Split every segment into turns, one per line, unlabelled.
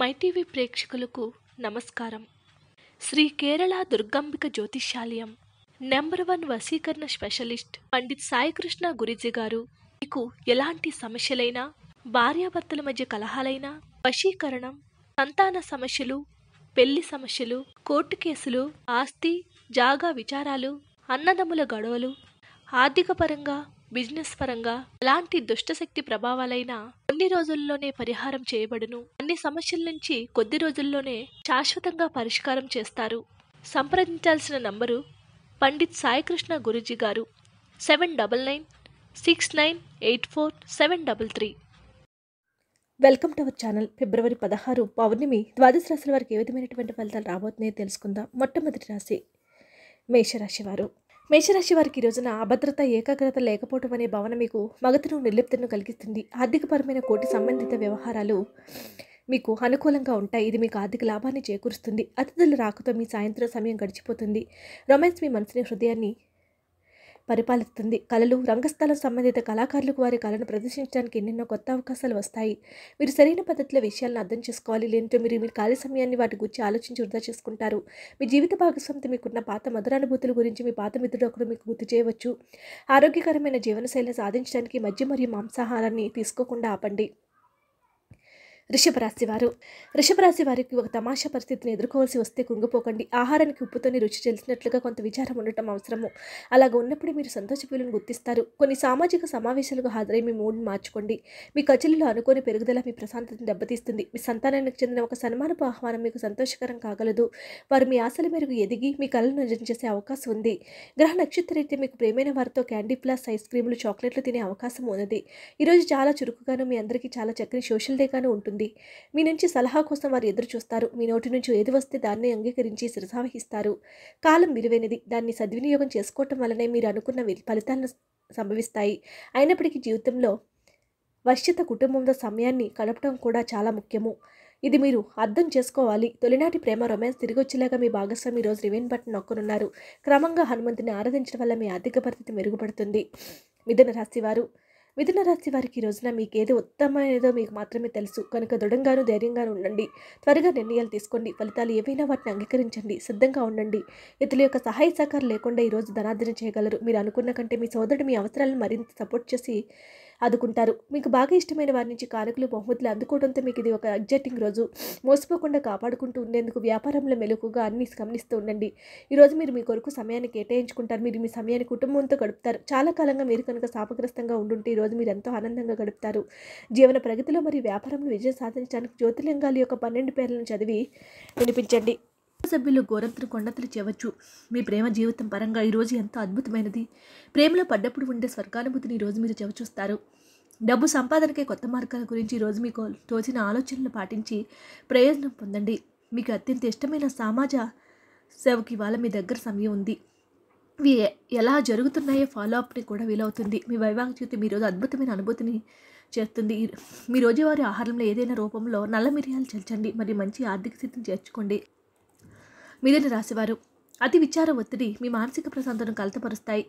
MyTV ప్రేక్షకులకు నమస్కారం శ్రీ కేరళ దుర్గాంబిక జ్యోతిషాలయం నెంబర్ వన్ వశీకరణ స్పెషలిస్ట్ పండిత్ సాయికృష్ణ గురిజీ గారు మీకు ఎలాంటి సమస్యలైనా భార్యాభర్తల మధ్య కలహాలైనా వశీకరణం సంతాన సమస్యలు పెళ్లి సమస్యలు కోర్టు కేసులు ఆస్తి జాగా విచారాలు అన్నదమ్ముల గొడవలు ఆర్థికపరంగా బిజినెస్ పరంగా ఎలాంటి దుష్టశక్తి ప్రభావాలైనా కొన్ని రోజుల్లోనే పరిహారం చేయబడును అన్ని సమస్యల నుంచి కొద్ది రోజుల్లోనే శాశ్వతంగా పరిష్కారం చేస్తారు సంప్రదించాల్సిన నంబరు పండిత్ సాయికృష్ణ గురుజీ గారు seven double nine six nine eight four seven double three welcome to our channel ఫిబ్రవరి పదహారు పౌర్ణమి ద్వాదశ రాశుల వారికి ఏ విధమైనటువంటి ఫలితాలు రాబోతున్నాయో తెలుసుకుందాం మొట్టమొదటి రాశి మేషరాశి వారు మేషరాశి వారికి ఈ రోజున అభద్రత ఏకాగ్రత లేకపోవటం అనే భావన మీకు మగతను నిర్లిప్తను కలిగిస్తుంది ఆర్థికపరమైన కోటి సంబంధిత వ్యవహారాలు మీకు అనుకూలంగా ఉంటాయి ఇది మీకు ఆర్థిక లాభాన్ని చేకూరుస్తుంది అతిథుల రాకతో మీ సాయంత్రం సమయం గడిచిపోతుంది రొమాన్స్ మీ మనసుని హృదయాన్ని పరిపాలిస్తుంది కళలు రంగస్థలం సంబంధిత కళాకారులకు వారి కళను ప్రదర్శించడానికి ఎన్నెన్నో కొత్త అవకాశాలు వస్తాయి మీరు సరైన పద్ధతిలో విషయాలను అర్థం చేసుకోవాలి లేనితో మీరు మీ ఖాళీ సమయాన్ని వాటి గురించి ఆలోచించి వృధా చేసుకుంటారు మీ జీవిత భాగస్వామితో మీకున్న పాత మధురానుభూతుల గురించి మీ పాత మిత్రుడు ఒకరు మీకు గుర్తు చేయవచ్చు ఆరోగ్యకరమైన జీవనశైలిని సాధించడానికి మధ్య మరియు మాంసాహారాన్ని తీసుకోకుండా ఆపండి రాశి వారు రాశి వారికి ఒక తమాషా పరిస్థితిని ఎదుర్కోవాల్సి వస్తే కుంగిపోకండి ఆహారానికి ఉప్పుతోని రుచి తెలిసినట్లుగా కొంత విచారం ఉండటం అవసరము అలాగ ఉన్నప్పుడు మీరు సంతోష పిల్లలను గుర్తిస్తారు కొన్ని సామాజిక సమావేశాలకు హాజరై మీ మూడ్ని మార్చుకోండి మీ ఖర్చులలో అనుకోని పెరుగుదల మీ ప్రశాంతతను దెబ్బతీస్తుంది మీ సంతానానికి చెందిన ఒక సన్మానపు ఆహ్వానం మీకు సంతోషకరం కాగలదు వారు మీ ఆశల మేరకు ఎదిగి మీ కళను నిజం చేసే అవకాశం ఉంది గ్రహ నక్షత్ర అయితే మీకు ప్రేమైన వారితో క్యాండీ ప్లస్ ఐస్ క్రీములు చాక్లెట్లు తినే అవకాశం ఉన్నది ఈరోజు చాలా చురుకుగాను మీ అందరికీ చాలా చక్కని సోషల్ డేగాను ఉంటుంది ఉంది మీ నుంచి సలహా కోసం వారు ఎదురు చూస్తారు మీ నోటి నుంచి ఏది వస్తే దాన్ని అంగీకరించి శిరసావహిస్తారు కాలం విలువైనది దాన్ని సద్వినియోగం చేసుకోవటం వలనే మీరు అనుకున్న ఫలితాలను సంభవిస్తాయి అయినప్పటికీ జీవితంలో వశ్యత కుటుంబంతో సమయాన్ని గడపడం కూడా చాలా ముఖ్యము ఇది మీరు అర్థం చేసుకోవాలి తొలినాటి ప్రేమ రొమాన్స్ తిరిగి వచ్చేలాగా మీ భాగస్వామి ఈరోజు రివేన్ బట్టన్ నొక్కనున్నారు క్రమంగా హనుమంతుని ఆరాధించడం వల్ల మీ ఆర్థిక పరిస్థితి మెరుగుపడుతుంది మిథున రాశివారు మిథున రాశి వారికి ఈ రోజున మీకు ఏదో ఉత్తమమైనదో మీకు మాత్రమే తెలుసు కనుక దృఢంగాను ధైర్యంగాను ఉండండి త్వరగా నిర్ణయాలు తీసుకోండి ఫలితాలు ఏవైనా వాటిని అంగీకరించండి సిద్ధంగా ఉండండి ఇతరుల యొక్క సహాయ సహకారం లేకుండా ఈరోజు ధనార్జన చేయగలరు మీరు అనుకున్న కంటే మీ సోదరుడు మీ అవసరాలను మరింత సపోర్ట్ చేసి ఆదుకుంటారు మీకు బాగా ఇష్టమైన వారి నుంచి కానుకలు బహుమతులు అందుకోవడంతో మీకు ఇది ఒక ఎగ్జైటింగ్ రోజు మోసపోకుండా కాపాడుకుంటూ ఉండేందుకు వ్యాపారంలో మెలకుగా అన్ని గమనిస్తూ ఉండండి ఈరోజు మీరు మీ కొరకు సమయాన్ని కేటాయించుకుంటారు మీరు మీ సమయాన్ని కుటుంబంతో గడుపుతారు చాలా కాలంగా మీరు కనుక శాపగ్రస్తంగా ఉండుంటే ఈరోజు మీరు ఎంతో ఆనందంగా గడుపుతారు జీవన ప్రగతిలో మరియు వ్యాపారంలో విజయం సాధించడానికి జ్యోతిలింగాల యొక్క పన్నెండు పేర్లను చదివి వినిపించండి సభ్యులు ఘోరంతను కొండతలు చేయవచ్చు మీ ప్రేమ జీవితం పరంగా ఈరోజు ఎంతో అద్భుతమైనది ప్రేమలో పడ్డప్పుడు ఉండే స్వర్గానుభూతిని ఈరోజు మీరు చవిచూస్తారు డబ్బు సంపాదనకే కొత్త మార్గాల గురించి ఈరోజు మీకు తోచిన ఆలోచనలు పాటించి ప్రయోజనం పొందండి మీకు అత్యంత ఇష్టమైన సమాజ సేవకి ఇవాళ మీ దగ్గర సమయం ఉంది ఇవి ఎలా జరుగుతున్నాయో ఫాలో అప్ని కూడా వీలవుతుంది మీ వైవాహిక జీవితం రోజు అద్భుతమైన అనుభూతిని చేస్తుంది మీ రోజువారి ఆహారంలో ఏదైనా రూపంలో నల్ల మిరియాలు చల్చండి మరియు మంచి ఆర్థిక స్థితిని చేర్చుకోండి మిథున రాశివారు అతి విచార ఒత్తిడి మీ మానసిక ప్రశాంతను కలతపరుస్తాయి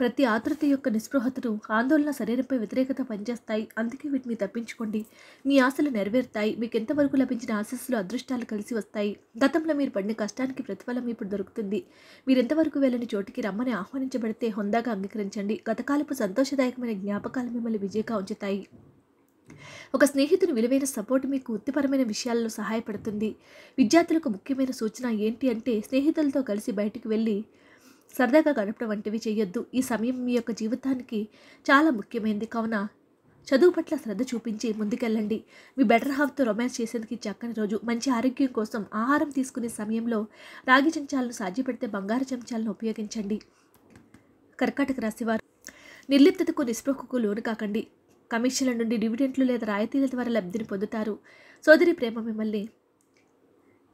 ప్రతి ఆతృత యొక్క నిస్పృహతను ఆందోళన శరీరంపై వ్యతిరేకత పనిచేస్తాయి అందుకే వీటిని తప్పించుకోండి మీ ఆశలు నెరవేరుతాయి మీకు ఎంతవరకు లభించిన ఆశస్సులు అదృష్టాలు కలిసి వస్తాయి గతంలో మీరు పడిన కష్టానికి ప్రతిఫలం ఇప్పుడు దొరుకుతుంది మీరు ఎంతవరకు వెళ్ళని చోటికి రమ్మని ఆహ్వానించబడితే హొందాగా అంగీకరించండి గతకాలపు సంతోషదాయకమైన జ్ఞాపకాలు మిమ్మల్ని విజయగా ఉంచుతాయి ఒక స్నేహితుని విలువైన సపోర్ట్ మీకు వృత్తిపరమైన విషయాల్లో సహాయపడుతుంది విద్యార్థులకు ముఖ్యమైన సూచన ఏంటి అంటే స్నేహితులతో కలిసి బయటికి వెళ్ళి సరదాగా గడపడం వంటివి చేయొద్దు ఈ సమయం మీ యొక్క జీవితానికి చాలా ముఖ్యమైనది కావున చదువు పట్ల శ్రద్ధ చూపించి ముందుకెళ్ళండి మీ బెటర్ హాఫ్తో రొమాన్స్ చేసేందుకు చక్కని రోజు మంచి ఆరోగ్యం కోసం ఆహారం తీసుకునే సమయంలో రాగి చెంచాలను సాధ్యపడితే బంగారు చెంచాలను ఉపయోగించండి కర్కాటక రాశివారు నిర్లిప్తతకు నిస్పృహకు లోను కాకండి కమిషన్ల నుండి డివిడెంట్లు లేదా రాయితీల ద్వారా లబ్ధిని పొందుతారు సోదరి ప్రేమ మిమ్మల్ని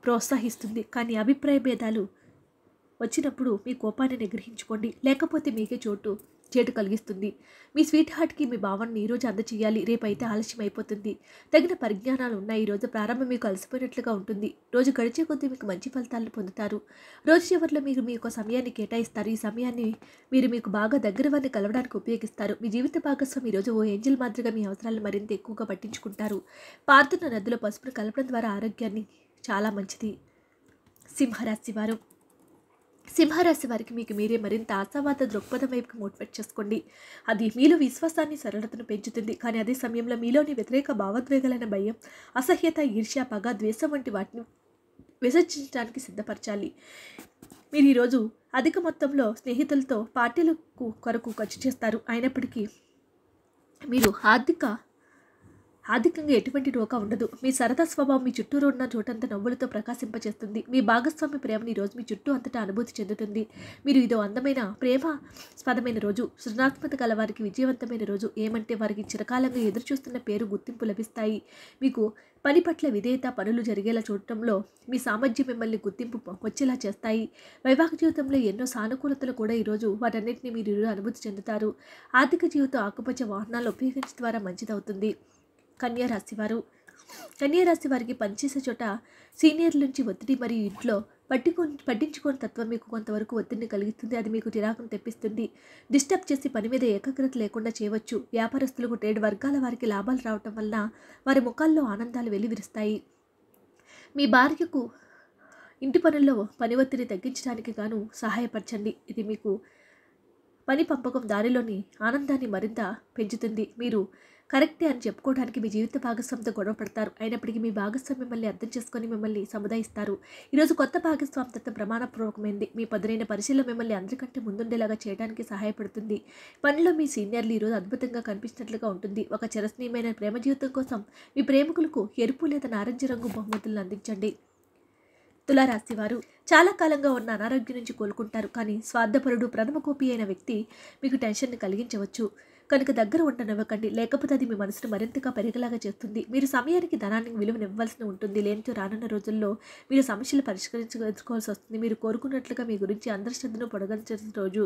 ప్రోత్సహిస్తుంది కానీ అభిప్రాయ భేదాలు వచ్చినప్పుడు మీ కోపాన్ని నిగ్రహించుకోండి లేకపోతే మీకే చోటు చేటు కలిగిస్తుంది మీ స్వీట్ హార్ట్కి మీ భావాన్ని ఈరోజు అందచేయాలి రేపైతే ఆలస్యం అయిపోతుంది తగిన పరిజ్ఞానాలు ఉన్నాయి ఈరోజు ప్రారంభం మీకు అలసిపోయినట్లుగా ఉంటుంది రోజు గడిచే కొద్దీ మీకు మంచి ఫలితాలను పొందుతారు రోజు చివరిలో మీరు మీ యొక్క సమయాన్ని కేటాయిస్తారు ఈ సమయాన్ని మీరు మీకు బాగా దగ్గర వారిని కలవడానికి ఉపయోగిస్తారు మీ జీవిత భాగస్వామి ఈరోజు ఓ ఏంజిల్ మాదిరిగా మీ అవసరాలను మరింత ఎక్కువగా పట్టించుకుంటారు పారుతున్న నదిలో పసుపును కలపడం ద్వారా ఆరోగ్యాన్ని చాలా మంచిది సింహరాశి వారు సింహరాశి వారికి మీకు మీరే మరింత ఆశావాద దృక్పథం వైపుకి మోటివేట్ చేసుకోండి అది మీలో విశ్వాసాన్ని సరళతను పెంచుతుంది కానీ అదే సమయంలో మీలోని వ్యతిరేక భావోద్వేగాలైన భయం అసహ్యత ఈర్ష్య పగ ద్వేషం వంటి వాటిని విసర్జించడానికి సిద్ధపరచాలి మీరు ఈరోజు అధిక మొత్తంలో స్నేహితులతో పార్టీలకు కొరకు ఖర్చు చేస్తారు అయినప్పటికీ మీరు ఆర్థిక ఆర్థికంగా ఎటువంటి రోగా ఉండదు మీ సరదా స్వభావం మీ చుట్టూరు ఉన్న చోటంతా నవ్వులతో ప్రకాశింపచేస్తుంది మీ భాగస్వామి ప్రేమని రోజు మీ చుట్టూ అంతటా అనుభూతి చెందుతుంది మీరు ఇదో అందమైన ప్రేమ స్పదమైన రోజు సృజనాత్మత గల వారికి విజయవంతమైన రోజు ఏమంటే వారికి చిరకాలంగా ఎదురుచూస్తున్న పేరు గుర్తింపు లభిస్తాయి మీకు పని పట్ల విధేయత పనులు జరిగేలా చూడటంలో మీ సామర్థ్యం మిమ్మల్ని గుర్తింపు వచ్చేలా చేస్తాయి వైవాహిక జీవితంలో ఎన్నో సానుకూలతలు కూడా ఈరోజు వాటన్నిటిని మీరు అనుభూతి చెందుతారు ఆర్థిక జీవితం ఆకుపచ్చ వాహనాలు ఉపయోగించడం ద్వారా మంచిదవుతుంది వారు కన్యారాశి వారికి పనిచేసే చోట సీనియర్ల నుంచి ఒత్తిడి మరియు ఇంట్లో పట్టుకో పట్టించుకోని తత్వం మీకు కొంతవరకు ఒత్తిడిని కలిగిస్తుంది అది మీకు నిరాకం తెప్పిస్తుంది డిస్టర్బ్ చేసి పని మీద ఏకాగ్రత లేకుండా చేయవచ్చు వ్యాపారస్తులకు ట్రేడ్ వర్గాల వారికి లాభాలు రావటం వలన వారి ముఖాల్లో ఆనందాలు వెలివిరుస్తాయి మీ భార్యకు ఇంటి పనుల్లో పని ఒత్తిడి తగ్గించడానికి గాను సహాయపరచండి ఇది మీకు పని పంపకం దారిలోని ఆనందాన్ని మరింత పెంచుతుంది మీరు కరెక్టే అని చెప్పుకోవడానికి మీ జీవిత భాగస్వామితో గొడవ పడతారు అయినప్పటికీ మీ భాగస్వామి మిమ్మల్ని అర్థం చేసుకొని మిమ్మల్ని సముదాయిస్తారు ఈరోజు కొత్త భాగస్వామితత్వం ప్రమాణపూర్వకమైంది మీ పదునైన పరిశీలన మిమ్మల్ని అందరికంటే ముందుండేలాగా చేయడానికి సహాయపడుతుంది పనిలో మీ సీనియర్లు ఈరోజు అద్భుతంగా కనిపించినట్లుగా ఉంటుంది ఒక చిరస్నీయమైన ప్రేమ జీవితం కోసం మీ ప్రేమికులకు ఎరుపు లేదా నారింజ రంగు బహుమతులను అందించండి తులారాశివారు చాలా కాలంగా ఉన్న అనారోగ్యం నుంచి కోలుకుంటారు కానీ స్వార్థపరుడు ప్రథమ కోపి అయిన వ్యక్తి మీకు టెన్షన్ని కలిగించవచ్చు కనుక దగ్గర ఉండనివ్వకండి లేకపోతే అది మీ మనసును మరింతగా పెరిగేలాగా చేస్తుంది మీరు సమయానికి ధనాన్ని విలువనివ్వాల్సి ఉంటుంది లేనితో రానున్న రోజుల్లో మీరు సమస్యలు పరిష్కరించుకోవాల్సి వస్తుంది మీరు కోరుకున్నట్లుగా మీ గురించి అందరి శ్రద్ధను రోజు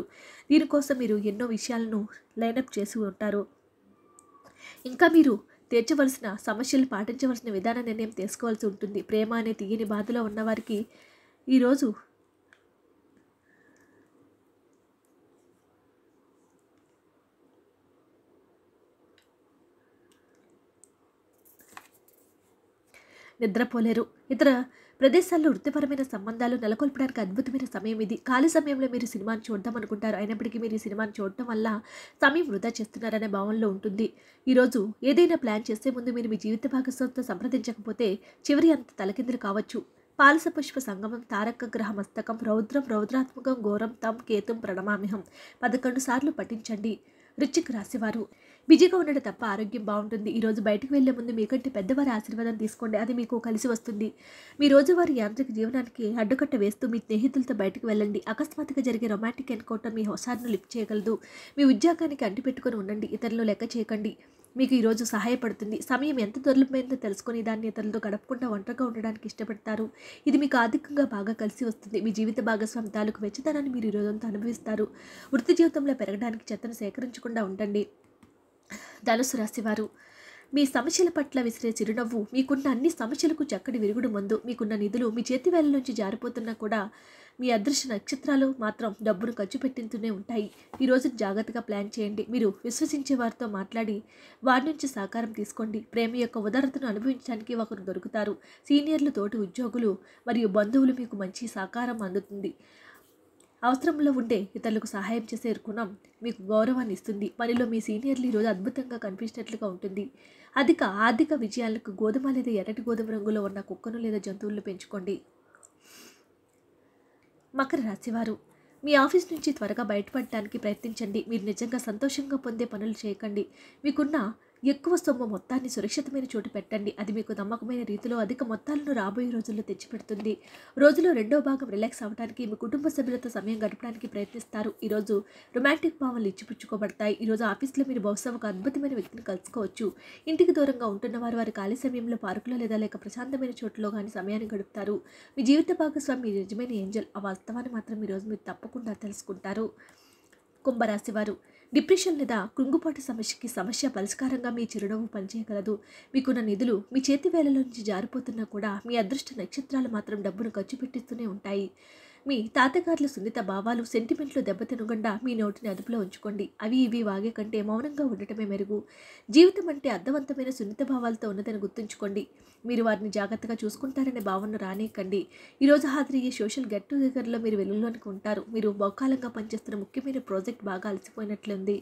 దీనికోసం మీరు ఎన్నో విషయాలను లైనప్ చేసి ఉంటారు ఇంకా మీరు తీర్చవలసిన సమస్యలు పాటించవలసిన విధాన నిర్ణయం తీసుకోవాల్సి ఉంటుంది ప్రేమ అనే తీయని బాధలో ఉన్నవారికి ఈరోజు నిద్రపోలేరు ఇతర ప్రదేశాల్లో వృత్తిపరమైన సంబంధాలు నెలకొల్పడానికి అద్భుతమైన సమయం ఇది ఖాళీ సమయంలో మీరు సినిమాను చూడదాం అనుకుంటారు అయినప్పటికీ మీరు ఈ సినిమాను చూడటం వల్ల సమయం వృధా చేస్తున్నారనే భావనలో ఉంటుంది ఈరోజు ఏదైనా ప్లాన్ చేసే ముందు మీరు మీ జీవిత భాగస్వామితో సంప్రదించకపోతే చివరి అంత తలకిందులు కావచ్చు పాలస పుష్ప సంగమం తారక గ్రహ మస్తకం రౌద్రం రౌద్రాత్మకం ఘోరం తం కేతుం ప్రణమామిహం పదకొండు సార్లు పఠించండి రుచిక్ రాసేవారు బిజీగా ఉండడం తప్ప ఆరోగ్యం బాగుంటుంది ఈరోజు బయటకు వెళ్లే ముందు మీకంటే పెద్దవారి ఆశీర్వాదం తీసుకోండి అది మీకు కలిసి వస్తుంది మీ రోజువారి యాంత్రిక జీవనానికి అడ్డుకట్ట వేస్తూ మీ స్నేహితులతో బయటకు వెళ్ళండి అకస్మాత్తుగా జరిగే రొమాంటిక్ ఎన్కౌంటర్ మీ హోసార్ను లిఫ్ట్ చేయగలదు మీ ఉద్యోగానికి అంటిపెట్టుకొని ఉండండి ఇతరులు లెక్క చేయకండి మీకు ఈరోజు సహాయపడుతుంది సమయం ఎంత దొరికిపోయిందో తెలుసుకుని దాన్ని ఇతరులతో గడపకుండా ఒంటరిగా ఉండడానికి ఇష్టపడతారు ఇది మీకు ఆర్థికంగా బాగా కలిసి వస్తుంది మీ జీవిత భాగస్వామి తాలూకు వెచ్చదనాన్ని మీరు అంతా అనుభవిస్తారు వృత్తి జీవితంలో పెరగడానికి చెత్తను సేకరించకుండా ఉండండి ధనుసు రాశివారు మీ సమస్యల పట్ల విసిరే చిరునవ్వు మీకున్న అన్ని సమస్యలకు చక్కటి విరుగుడు మందు మీకున్న నిధులు మీ చేతి వేల నుంచి జారిపోతున్నా కూడా మీ అదృశ్య నక్షత్రాలు మాత్రం డబ్బును ఖర్చు పెట్టింతూనే ఉంటాయి ఈ జాగ్రత్తగా ప్లాన్ చేయండి మీరు విశ్వసించే వారితో మాట్లాడి వారి నుంచి సహకారం తీసుకోండి ప్రేమ యొక్క ఉదారతను అనుభవించడానికి ఒకరు దొరుకుతారు సీనియర్లు తోటి ఉద్యోగులు మరియు బంధువులు మీకు మంచి సహకారం అందుతుంది అవసరంలో ఉంటే ఇతరులకు సహాయం చేసే గుణం మీకు గౌరవాన్ని ఇస్తుంది పనిలో మీ సీనియర్లు ఈరోజు అద్భుతంగా కనిపించినట్లుగా ఉంటుంది అధిక ఆర్థిక విజయాలకు గోధుమ లేదా ఎర్రటి గోధుమ రంగులో ఉన్న కుక్కను లేదా జంతువులను పెంచుకోండి మకర రాశివారు మీ ఆఫీస్ నుంచి త్వరగా బయటపడటానికి ప్రయత్నించండి మీరు నిజంగా సంతోషంగా పొందే పనులు చేయకండి మీకున్న ఎక్కువ సొమ్ము మొత్తాన్ని సురక్షితమైన చోటు పెట్టండి అది మీకు నమ్మకమైన రీతిలో అధిక మొత్తాలను రాబోయే రోజుల్లో తెచ్చిపెడుతుంది రోజులో రెండో భాగం రిలాక్స్ అవడానికి మీ కుటుంబ సభ్యులతో సమయం గడపడానికి ప్రయత్నిస్తారు ఈరోజు రొమాంటిక్ భావనలు ఇచ్చిపుచ్చుకోబడతాయి ఈరోజు ఆఫీస్లో మీరు బహుశా ఒక అద్భుతమైన వ్యక్తిని కలుసుకోవచ్చు ఇంటికి దూరంగా ఉంటున్న వారు వారి ఖాళీ సమయంలో పార్కులో లేదా లేక ప్రశాంతమైన చోట్లో కానీ సమయాన్ని గడుపుతారు మీ జీవిత భాగస్వామి మీ నిజమైన ఏంజల్ ఆ వాస్తవాన్ని మాత్రం ఈరోజు మీరు తప్పకుండా తెలుసుకుంటారు కుంభరాశి వారు డిప్రెషన్ లేదా కృంగుపాటు సమస్యకి సమస్య పరిష్కారంగా మీ చిరునవ్వు పనిచేయగలదు మీకున్న నిధులు మీ చేతి వేలలో నుంచి జారిపోతున్నా కూడా మీ అదృష్ట నక్షత్రాలు మాత్రం డబ్బును ఖర్చు పెట్టిస్తూనే ఉంటాయి మీ తాతగారులు సున్నిత భావాలు సెంటిమెంట్లు దెబ్బతినకుండా మీ నోటిని అదుపులో ఉంచుకోండి అవి ఇవి వాగే కంటే మౌనంగా ఉండటమే మెరుగు జీవితం అంటే అర్థవంతమైన సున్నిత భావాలతో ఉన్నదని గుర్తుంచుకోండి మీరు వారిని జాగ్రత్తగా చూసుకుంటారనే భావనను రానియకండి ఈరోజు హాజరయ్యే సోషల్ గెట్ టుగెదర్లో మీరు వెలుగులోనికి ఉంటారు మీరు బహుకాలంగా పనిచేస్తున్న ముఖ్యమైన ప్రాజెక్ట్ బాగా అలసిపోయినట్లుంది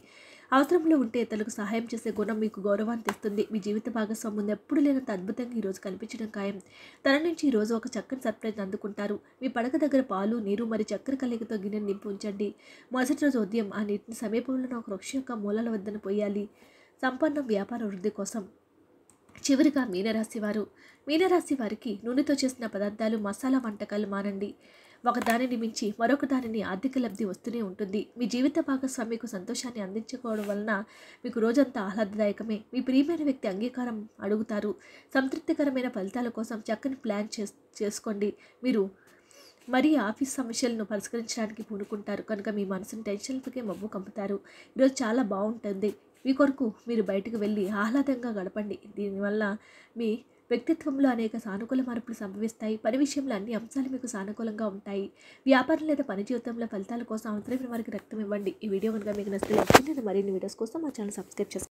అవసరంలో ఉంటే ఇతరులకు సహాయం చేసే గుణం మీకు గౌరవాన్ని తెస్తుంది మీ జీవిత భాగస్వామ్యం ఎప్పుడు లేనంత అద్భుతంగా ఈరోజు కనిపించడం ఖాయం తన నుంచి ఈరోజు ఒక చక్కని సర్ప్రైజ్ అందుకుంటారు మీ పడక దగ్గర పాలు నీరు మరి చక్కెర కలయికతో గిన్నెను నింపు ఉంచండి మొదటి రోజు ఉదయం ఆ నీటిని సమీపంలో ఒక వృక్షం యొక్క మూలాల వద్దన పోయాలి సంపన్నం వ్యాపార వృద్ధి కోసం చివరిగా మీనరాశి వారు మీనరాశి వారికి నూనెతో చేసిన పదార్థాలు మసాలా వంటకాలు మానండి ఒక దానిని మించి మరొక దానిని ఆర్థిక లబ్ధి వస్తూనే ఉంటుంది మీ జీవిత భాగస్వామికు సంతోషాన్ని అందించుకోవడం వలన మీకు రోజంతా ఆహ్లాదదాయకమే మీ ప్రియమైన వ్యక్తి అంగీకారం అడుగుతారు సంతృప్తికరమైన ఫలితాల కోసం చక్కని ప్లాన్ చేస్ చేసుకోండి మీరు మరి ఆఫీస్ సమస్యలను పరిష్కరించడానికి పూనుకుంటారు కనుక మీ మనసును టెన్షన్లకే మబ్బు కంపుతారు ఈరోజు చాలా బాగుంటుంది మీ కొరకు మీరు బయటకు వెళ్ళి ఆహ్లాదంగా గడపండి దీనివల్ల మీ వ్యక్తిత్వంలో అనేక సానుకూల మార్పులు సంభవిస్తాయి పని విషయంలో అన్ని అంశాలు మీకు సానుకూలంగా ఉంటాయి వ్యాపారం లేదా పని జీవితంలో ఫలితాల కోసం అవసరమైన వారికి రక్తం ఇవ్వండి ఈ వీడియో కనుక మీకు నచ్చితే నచ్చింది మరిన్ని వీడియోస్ కోసం మా ఛానల్ సబ్స్క్రైబ్ చేసుకోండి